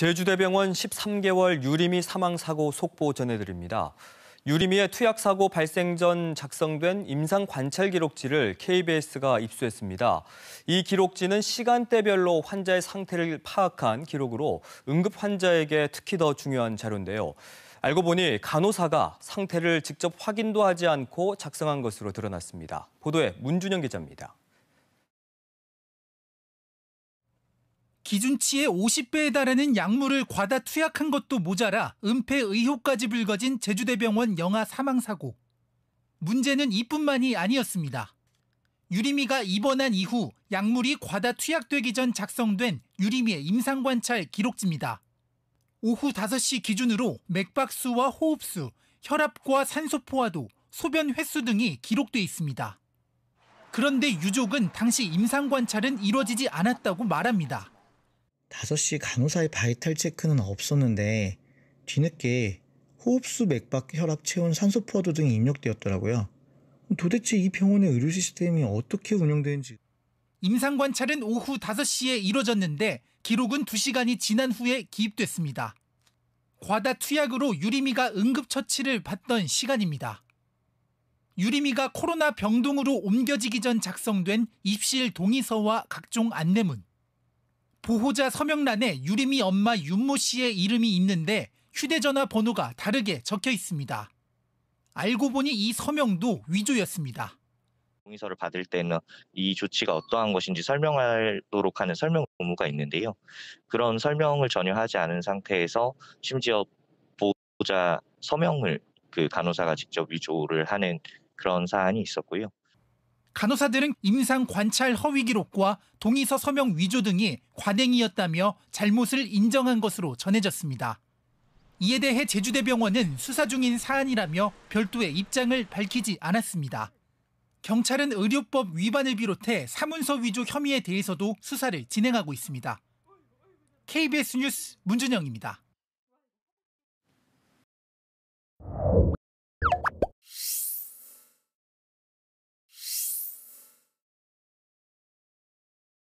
제주대병원 13개월 유림이 사망 사고 속보 전해드립니다. 유림이의 투약 사고 발생 전 작성된 임상 관찰 기록지를 KBS가 입수했습니다. 이 기록지는 시간대별로 환자의 상태를 파악한 기록으로 응급 환자에게 특히 더 중요한 자료인데요. 알고 보니 간호사가 상태를 직접 확인도 하지 않고 작성한 것으로 드러났습니다. 보도에 문준영 기자입니다. 기준치의 50배에 달하는 약물을 과다 투약한 것도 모자라 은폐 의혹까지 불거진 제주대병원 영아 사망사고. 문제는 이뿐만이 아니었습니다. 유림이가 입원한 이후 약물이 과다 투약되기 전 작성된 유림미의 임상관찰 기록지입니다. 오후 5시 기준으로 맥박수와 호흡수, 혈압과 산소포화도, 소변 횟수 등이 기록돼 있습니다. 그런데 유족은 당시 임상관찰은 이뤄지지 않았다고 말합니다. 5시 간호사의 바이탈 체크는 없었는데 뒤늦게 호흡수 맥박 혈압 체온 산소 포화도 등이 입력되었더라고요. 도대체 이 병원의 의료 시스템이 어떻게 운영되는지 임상 관찰은 오후 5시에 이뤄졌는데 기록은 2시간이 지난 후에 기입됐습니다. 과다 투약으로 유리미가 응급처치를 받던 시간입니다. 유리미가 코로나 병동으로 옮겨지기 전 작성된 입실 동의서와 각종 안내문, 보호자 서명란에 유림이 엄마 윤모 씨의 이름이 있는데 휴대전화 번호가 다르게 적혀 있습니다. 알고 보니 이 서명도 위조였습니다. 동의서를 받을 때는 이 조치가 어떠한 것인지 설명하도록 하는 설명 의무가 있는데요. 그런 설명을 전혀 하지 않은 상태에서 심지어 보호자 서명을 그 간호사가 직접 위조를 하는 그런 사안이 있었고요. 간호사들은 임상 관찰 허위 기록과 동의서 서명 위조 등이 관행이었다며 잘못을 인정한 것으로 전해졌습니다. 이에 대해 제주대병원은 수사 중인 사안이라며 별도의 입장을 밝히지 않았습니다. 경찰은 의료법 위반을 비롯해 사문서 위조 혐의에 대해서도 수사를 진행하고 있습니다. KBS 뉴스 문준영입니다.